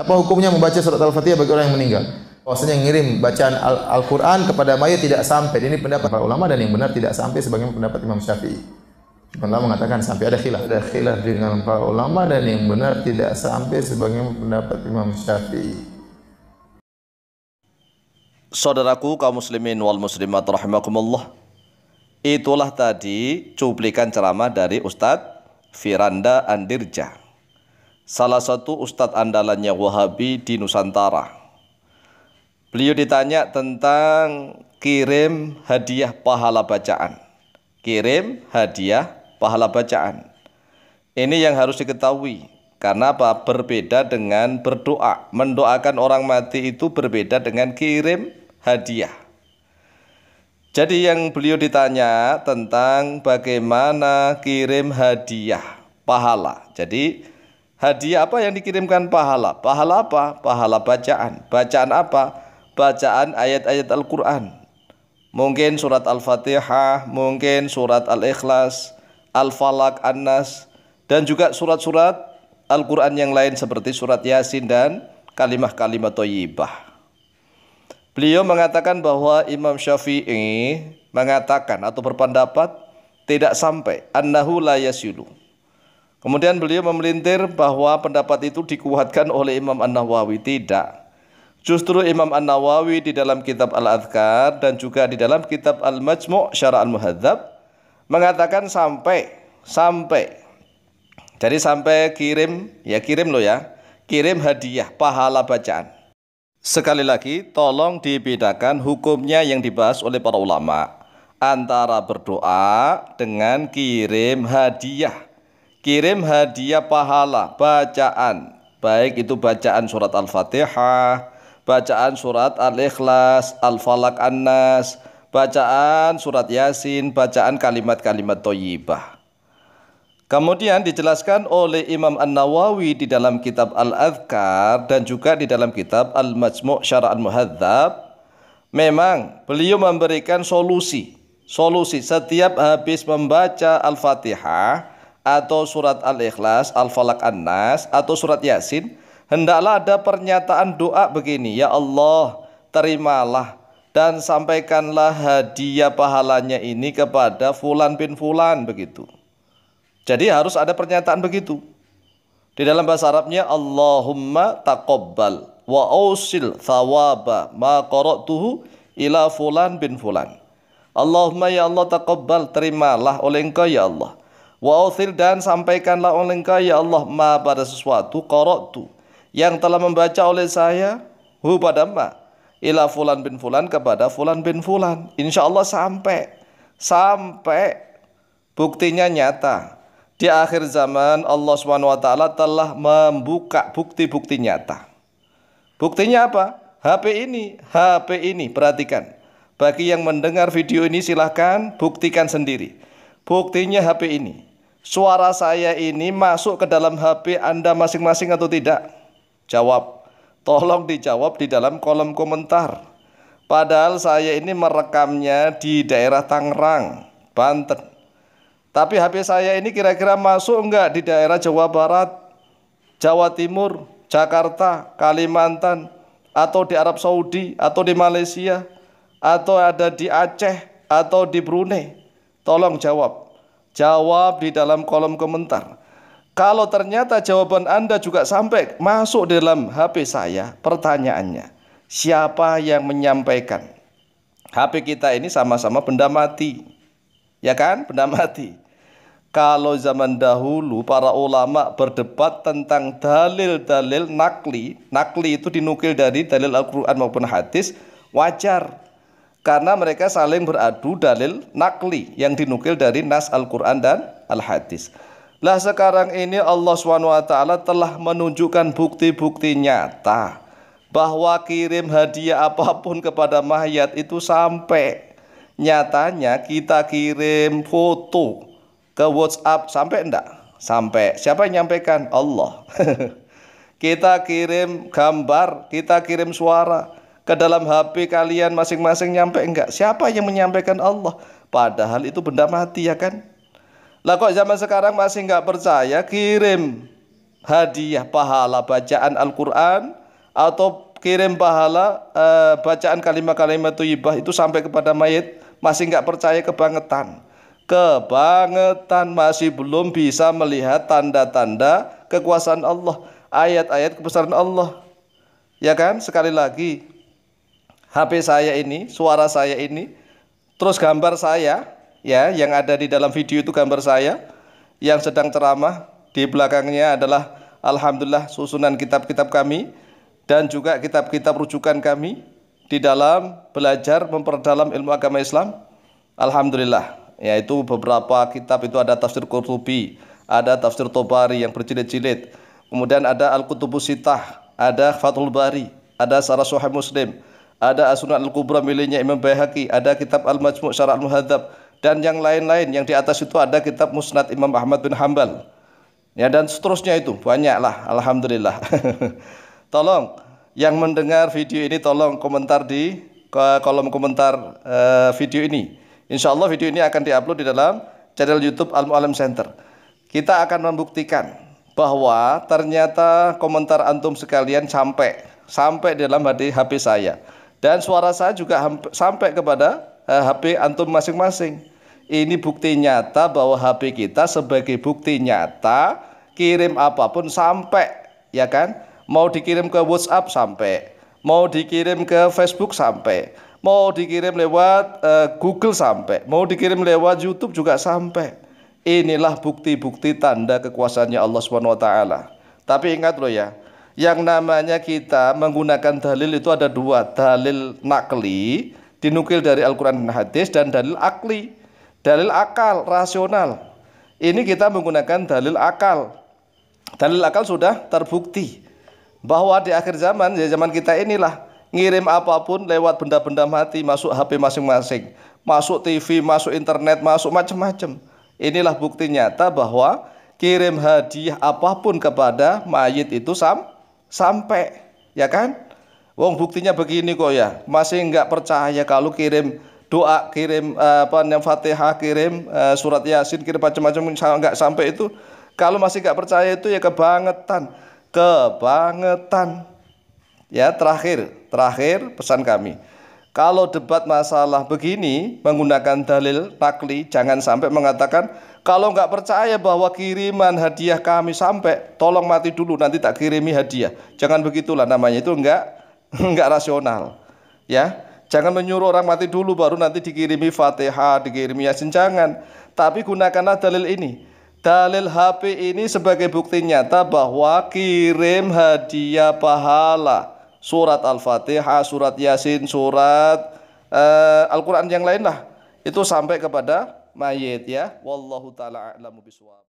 Apa hukumnya membaca surat Al-Fatihah bagi orang yang meninggal? Bahwasanya ngirim bacaan Al-Qur'an kepada mayat tidak sampai. Ini pendapat para ulama dan yang benar tidak sampai sebagaimana pendapat Imam Syafi'i. Allah mengatakan sampai ada khilaf, ada khilaf dengan para ulama dan yang benar tidak sampai sebagaimana pendapat Imam Syafi'i. Saudaraku kaum muslimin wal muslimat rahimakumullah. Itulah tadi cuplikan ceramah dari Ustadz Firanda Andirja salah satu ustadz andalannya Wahabi di Nusantara. Beliau ditanya tentang kirim hadiah pahala bacaan. Kirim hadiah pahala bacaan. Ini yang harus diketahui. Karena apa? Berbeda dengan berdoa. Mendoakan orang mati itu berbeda dengan kirim hadiah. Jadi yang beliau ditanya tentang bagaimana kirim hadiah pahala. Jadi Hadiah apa yang dikirimkan pahala? Pahala apa? Pahala bacaan. Bacaan apa? Bacaan ayat-ayat Al-Quran. Mungkin surat Al-Fatihah, mungkin surat Al-Ikhlas, Al-Falak, An-Nas, dan juga surat-surat Al-Quran yang lain seperti surat Yasin dan kalimah-kalimah toyibah. Beliau mengatakan bahwa Imam Syafi'i mengatakan atau berpendapat tidak sampai annahu la yasilu Kemudian beliau memelintir bahwa pendapat itu dikuatkan oleh Imam An-Nawawi. Tidak. Justru Imam An-Nawawi di dalam kitab Al-Adhkar dan juga di dalam kitab Al-Majmu' Syara Al-Muhadzab mengatakan sampai sampai jadi sampai kirim ya kirim lo ya kirim hadiah pahala bacaan sekali lagi tolong dibedakan hukumnya yang dibahas oleh para ulama antara berdoa dengan kirim hadiah kirim hadiah pahala bacaan baik itu bacaan surat Al-Fatihah, bacaan surat Al-Ikhlas, al falak An-Nas, bacaan surat Yasin, bacaan kalimat-kalimat toyibah Kemudian dijelaskan oleh Imam An-Nawawi di dalam kitab Al-Adhkar dan juga di dalam kitab Al-Majmu' Syara'an Muhadzab memang beliau memberikan solusi. Solusi setiap habis membaca Al-Fatihah atau surat Al-Ikhlas, Al-Falaq An-Nas atau surat Yasin, hendaklah ada pernyataan doa begini, ya Allah, terimalah dan sampaikanlah hadiah pahalanya ini kepada fulan bin fulan begitu. Jadi harus ada pernyataan begitu. Di dalam bahasa Arabnya Allahumma taqabbal wa ausil thawaba ma qara'tuhu ila fulan bin fulan. Allahumma ya Allah taqabbal terimalah oleh engkau ya Allah Wa uthil dan sampaikanlah oleh engkau ya Allah ma pada sesuatu qara'tu yang telah membaca oleh saya hu pada ma ila fulan bin fulan kepada fulan bin fulan. Insya Allah sampai sampai buktinya nyata. Di akhir zaman Allah Subhanahu wa taala telah membuka bukti-bukti nyata. Buktinya apa? HP ini, HP ini perhatikan. Bagi yang mendengar video ini silahkan buktikan sendiri. Buktinya HP ini suara saya ini masuk ke dalam HP Anda masing-masing atau tidak? Jawab. Tolong dijawab di dalam kolom komentar. Padahal saya ini merekamnya di daerah Tangerang, Banten. Tapi HP saya ini kira-kira masuk enggak di daerah Jawa Barat, Jawa Timur, Jakarta, Kalimantan, atau di Arab Saudi, atau di Malaysia, atau ada di Aceh, atau di Brunei? Tolong jawab. Jawab di dalam kolom komentar. Kalau ternyata jawaban Anda juga sampai masuk dalam HP saya, pertanyaannya, siapa yang menyampaikan? HP kita ini sama-sama benda mati. Ya kan? Benda mati. Kalau zaman dahulu para ulama berdebat tentang dalil-dalil nakli, nakli itu dinukil dari dalil Al-Qur'an maupun hadis, wajar karena mereka saling beradu dalil nakli yang dinukil dari nas Al-Quran dan Al-Hadis. Lah sekarang ini Allah SWT telah menunjukkan bukti-bukti nyata bahwa kirim hadiah apapun kepada mayat itu sampai nyatanya kita kirim foto ke WhatsApp sampai enggak? Sampai. Siapa yang nyampaikan? Allah. kita kirim gambar, kita kirim suara, ke dalam HP kalian masing-masing nyampe enggak? Siapa yang menyampaikan Allah? Padahal itu benda mati ya kan? Lah kok zaman sekarang masih enggak percaya kirim hadiah pahala bacaan Al-Qur'an atau kirim pahala uh, bacaan kalimat-kalimat thayyibah itu sampai kepada mayit masih enggak percaya kebangetan. Kebangetan masih belum bisa melihat tanda-tanda kekuasaan Allah, ayat-ayat kebesaran Allah. Ya kan? Sekali lagi, HP saya ini, suara saya ini, terus gambar saya ya yang ada di dalam video itu gambar saya yang sedang ceramah di belakangnya adalah alhamdulillah susunan kitab-kitab kami dan juga kitab-kitab rujukan kami di dalam belajar memperdalam ilmu agama Islam. Alhamdulillah, yaitu beberapa kitab itu ada tafsir Qurtubi, ada tafsir Tobari yang berjilid-jilid. Kemudian ada Al-Qutubus Sitah, ada Fathul Bari, ada Sarah Sohaib Muslim, ada As-Sunan Al-Kubra miliknya Imam Baihaqi, ada kitab Al-Majmu' syarat Al-Muhadzab dan yang lain-lain. Yang di atas itu ada kitab Musnad Imam Ahmad bin Hambal. Ya dan seterusnya itu banyaklah alhamdulillah. tolong yang mendengar video ini tolong komentar di kolom komentar uh, video ini. Insya Allah video ini akan diupload di dalam channel YouTube Al Mu'alim Center. Kita akan membuktikan bahwa ternyata komentar antum sekalian sampai sampai dalam hati HP saya. Dan suara saya juga sampai kepada HP eh, antum masing-masing. Ini bukti nyata bahwa HP kita sebagai bukti nyata kirim apapun sampai, ya kan? Mau dikirim ke WhatsApp sampai, mau dikirim ke Facebook sampai, mau dikirim lewat uh, Google sampai, mau dikirim lewat YouTube juga sampai. Inilah bukti-bukti tanda kekuasaannya Allah Subhanahu wa taala. Tapi ingat loh ya, yang namanya kita menggunakan dalil itu ada dua dalil nakli dinukil dari Al-Quran dan hadis dan dalil akli dalil akal rasional ini kita menggunakan dalil akal dalil akal sudah terbukti bahwa di akhir zaman ya zaman kita inilah ngirim apapun lewat benda-benda mati masuk HP masing-masing masuk TV masuk internet masuk macam-macam inilah bukti nyata bahwa kirim hadiah apapun kepada mayit itu sama sampai ya kan wong buktinya begini kok ya masih nggak percaya kalau kirim doa kirim eh, apa yang fatihah kirim eh, surat yasin kirim macam-macam nggak sampai itu kalau masih nggak percaya itu ya kebangetan kebangetan ya terakhir terakhir pesan kami kalau debat masalah begini menggunakan dalil nakli jangan sampai mengatakan kalau nggak percaya bahwa kiriman hadiah kami sampai tolong mati dulu nanti tak kirimi hadiah jangan begitulah namanya itu nggak nggak rasional ya jangan menyuruh orang mati dulu baru nanti dikirimi fatihah dikirimi yasin jangan tapi gunakanlah dalil ini Dalil HP ini sebagai bukti nyata bahwa kirim hadiah pahala surat Al-Fatihah, surat Yasin, surat uh, Al-Qur'an yang lain lah. Itu sampai kepada mayit ya. Wallahu taala a'lamu biswab.